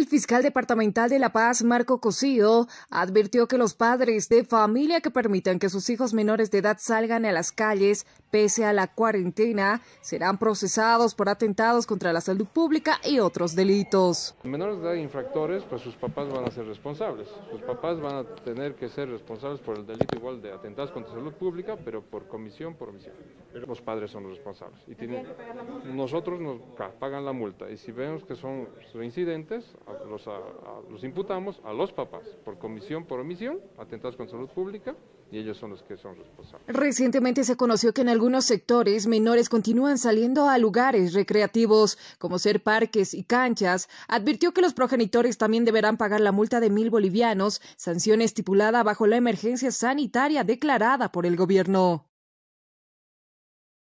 El fiscal departamental de La Paz, Marco Cosío, advirtió que los padres de familia que permitan que sus hijos menores de edad salgan a las calles pese a la cuarentena, serán procesados por atentados contra la salud pública y otros delitos. Menores de edad e infractores, pues sus papás van a ser responsables. Sus papás van a tener que ser responsables por el delito igual de atentados contra salud pública, pero por comisión, por omisión. Los padres son los responsables. Y nosotros nos pagan la multa y si vemos que son incidentes, los, los imputamos a los papás por comisión, por omisión, atentados contra salud pública y ellos son los que son responsables. Recientemente se conoció que en algunos sectores menores continúan saliendo a lugares recreativos, como ser parques y canchas. Advirtió que los progenitores también deberán pagar la multa de mil bolivianos, sanción estipulada bajo la emergencia sanitaria declarada por el gobierno.